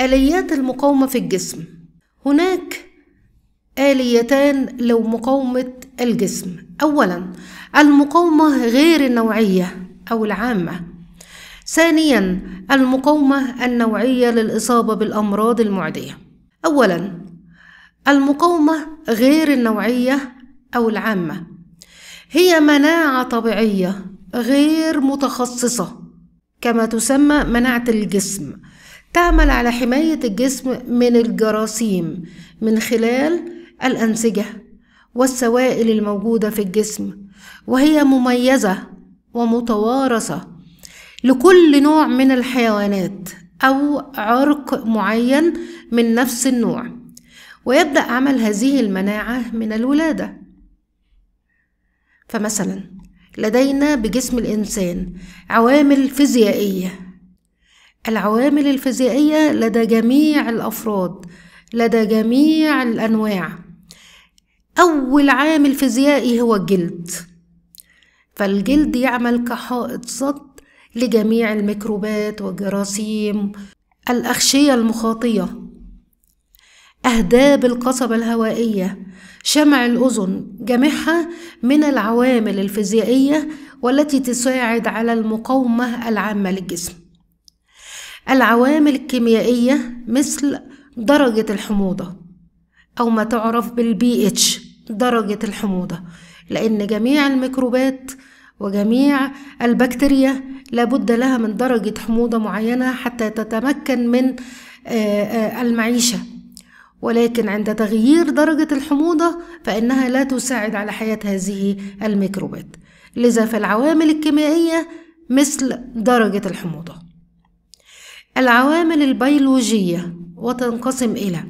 آليات المقاومة في الجسم هناك آليتان لمقاومة الجسم أولا المقاومة غير النوعية أو العامة ثانيا المقاومة النوعية للإصابة بالأمراض المعدية أولا المقاومة غير النوعية أو العامة هي مناعة طبيعية غير متخصصة كما تسمى مناعة الجسم تعمل على حماية الجسم من الجراثيم من خلال الأنسجة والسوائل الموجودة في الجسم وهي مميزة ومتوارثة لكل نوع من الحيوانات أو عرق معين من نفس النوع ويبدأ عمل هذه المناعة من الولادة فمثلا لدينا بجسم الإنسان عوامل فيزيائية العوامل الفيزيائية لدى جميع الأفراد لدى جميع الأنواع أول عامل فيزيائي هو الجلد فالجلد يعمل كحائط صد لجميع الميكروبات والجراثيم الأغشية المخاطية أهداب القصبة الهوائية شمع الأذن جميعها من العوامل الفيزيائية والتي تساعد على المقاومة العامة للجسم العوامل الكيميائية مثل درجة الحموضة أو ما تعرف بالبي اتش درجة الحموضة لأن جميع الميكروبات وجميع البكتيريا لابد لها من درجة حموضة معينة حتى تتمكن من آه، آه، المعيشة ولكن عند تغيير درجة الحموضة فإنها لا تساعد على حياة هذه الميكروبات لذا فالعوامل الكيميائية مثل درجة الحموضة العوامل البيولوجية وتنقسم إلى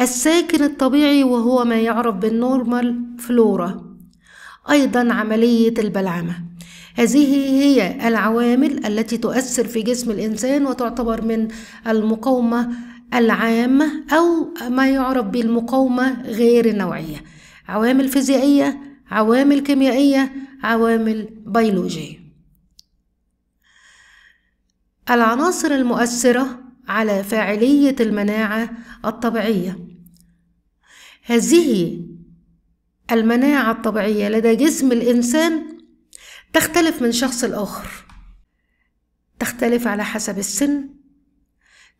الساكن الطبيعي وهو ما يعرف بالنورمال فلورا أيضا عملية البلعمة هذه هي العوامل التي تؤثر في جسم الإنسان وتعتبر من المقاومة العامة أو ما يعرف بالمقاومة غير النوعية عوامل فيزيائية عوامل كيميائية عوامل بيولوجية العناصر المؤثرة على فاعلية المناعة الطبيعية هذه المناعة الطبيعية لدى جسم الإنسان تختلف من شخص لآخر تختلف على حسب السن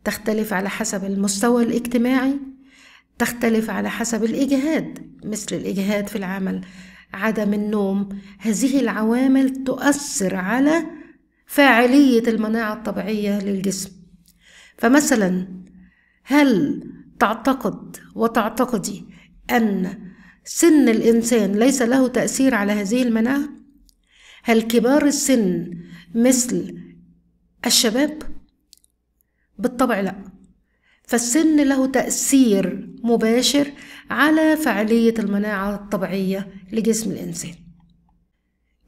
تختلف على حسب المستوى الاجتماعي تختلف على حسب الإجهاد مثل الإجهاد في العمل عدم النوم هذه العوامل تؤثر على فاعلية المناعة الطبيعية للجسم فمثلا هل تعتقد وتعتقدي أن سن الإنسان ليس له تأثير على هذه المناعة؟ هل كبار السن مثل الشباب؟ بالطبع لا فالسن له تأثير مباشر على فعالية المناعة الطبيعية لجسم الإنسان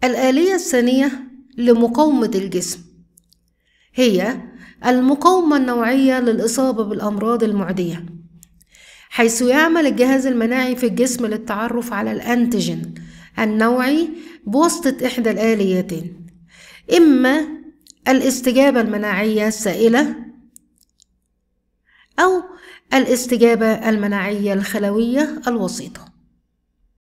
الآلية الثانية لمقاومة الجسم هي المقاومة النوعية للإصابة بالأمراض المعدية حيث يعمل الجهاز المناعي في الجسم للتعرف على الأنتيجين النوعي بواسطة إحدى الآليتين إما الاستجابة المناعية السائلة أو الاستجابة المناعية الخلوية الوسيطة